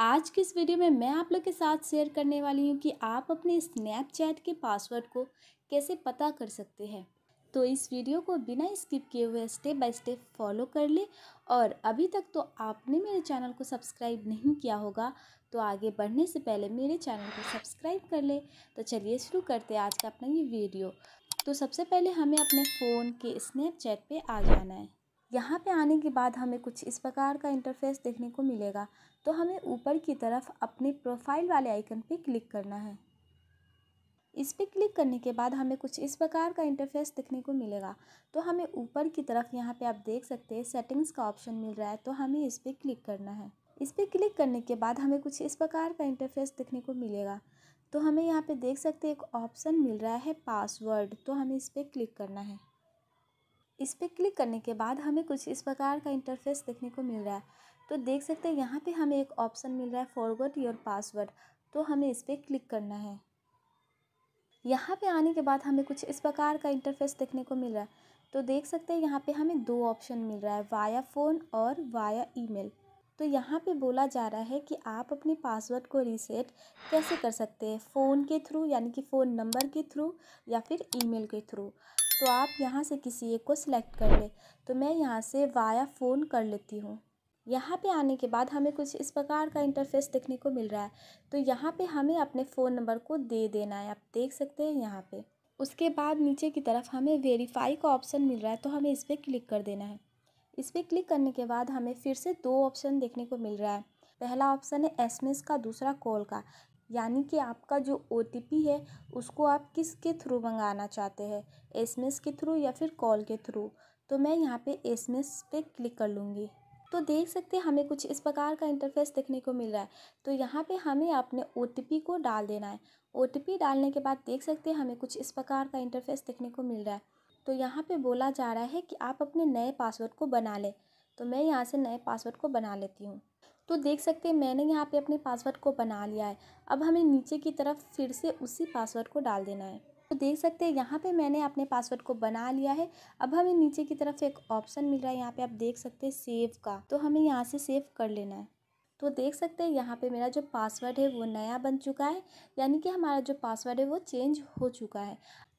आज की इस वीडियो में मैं आप लोग के साथ शेयर करने वाली हूँ कि आप अपने स्नैपचैट के पासवर्ड को कैसे पता कर सकते हैं तो इस वीडियो को बिना स्किप किए हुए स्टेप बाय स्टेप फॉलो कर ले और अभी तक तो आपने मेरे चैनल को सब्सक्राइब नहीं किया होगा तो आगे बढ़ने से पहले मेरे चैनल को सब्सक्राइब कर ले तो चलिए शुरू करते हैं आज का अपना ये वीडियो तो सबसे पहले हमें अपने फ़ोन के स्नैपचैट पे आ जाना है यहाँ पे आने के बाद हमें कुछ इस प्रकार का इंटरफेस देखने को मिलेगा तो हमें ऊपर की तरफ अपने प्रोफाइल वाले आइकन पे क्लिक करना है इस पर क्लिक करने के बाद हमें कुछ इस प्रकार का इंटरफेस देखने को मिलेगा तो हमें ऊपर की तरफ यहाँ पे आप देख सकते हैं सेटिंग्स का ऑप्शन मिल रहा है तो हमें इस पर क्लिक करना है इस पर क्लिक करने के बाद हमें कुछ इस प्रकार का इंटरफेस देखने को मिलेगा तो हमें यहाँ पे देख सकते हैं एक ऑप्शन मिल रहा है पासवर्ड तो हमें इस पर क्लिक करना है इस पर क्लिक करने के बाद हमें कुछ इस प्रकार का इंटरफेस देखने को मिल रहा है तो देख सकते हैं यहाँ पे हमें एक ऑप्शन मिल रहा है फॉरवर्ड योर पासवर्ड तो हमें इस पर क्लिक करना है यहाँ पे आने के बाद हमें कुछ इस प्रकार का इंटरफेस देखने को मिल रहा है तो देख सकते हैं यहाँ पे हमें दो ऑप्शन मिल रहा है वाया फ़ोन और वाया ईमेल तो यहाँ पे बोला जा रहा है कि आप अपने पासवर्ड को रीसेट कैसे कर सकते हैं फ़ोन के थ्रू यानी कि फ़ोन नंबर के थ्रू या फिर ईमेल के थ्रू तो आप यहाँ से किसी एक को सिलेक्ट कर ले तो मैं यहाँ से वाया फ़ोन कर लेती हूँ यहाँ पे आने के बाद हमें कुछ इस प्रकार का इंटरफेस देखने को मिल रहा है तो यहाँ पे हमें अपने फ़ोन नंबर को दे देना है आप देख सकते हैं यहाँ पे उसके बाद नीचे की तरफ हमें वेरीफाई का ऑप्शन मिल रहा है तो हमें इस पर क्लिक कर देना है इस पर क्लिक करने के बाद हमें फिर से दो ऑप्शन देखने को मिल रहा है पहला ऑप्शन है एस का दूसरा कॉल का यानी कि आपका जो ओ टी पी है उसको आप किसके थ्रू मंगाना चाहते हैं एस एम एस के थ्रू या फिर कॉल के थ्रू तो मैं यहाँ पे एस एम एस पे क्लिक कर लूँगी तो देख सकते हैं हमें कुछ इस प्रकार का इंटरफेस देखने को मिल रहा है तो यहाँ पे हमें अपने ओ को डाल देना है ओ डालने के बाद देख सकते हैं हमें कुछ इस प्रकार का इंटरफेस देखने को मिल रहा है तो यहाँ पर बोला जा रहा है कि आप अपने नए पासवर्ड को बना लें तो मैं यहाँ से नए पासवर्ड को बना लेती हूँ तो देख सकते हैं मैंने यहाँ पे अपने पासवर्ड को बना लिया है अब हमें नीचे की तरफ फिर से उसी पासवर्ड को डाल देना है तो देख सकते हैं यहाँ पे मैंने अपने पासवर्ड को बना लिया है अब हमें नीचे की तरफ एक ऑप्शन मिल रहा है यहाँ पे आप देख सकते हैं सेव का तो हमें यहाँ से सेव कर लेना है तो देख सकते हैं यहाँ पे मेरा जो पासवर्ड है वो नया बन चुका है यानी कि हमारा जो पासवर्ड है वो चेंज हो चुका है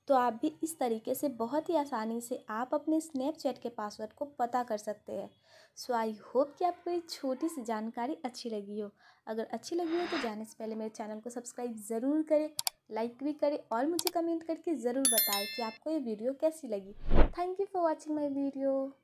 तो आप भी इस तरीके से बहुत ही आसानी से आप अपने स्नैपचैट के पासवर्ड को पता कर सकते हैं सो आई होप कि आपको ये छोटी सी जानकारी अच्छी लगी हो अगर अच्छी लगी हो तो जाने से पहले मेरे चैनल को सब्सक्राइब ज़रूर करें लाइक भी करें और मुझे कमेंट करके ज़रूर बताएं कि आपको ये वीडियो कैसी लगी thank you for watching my video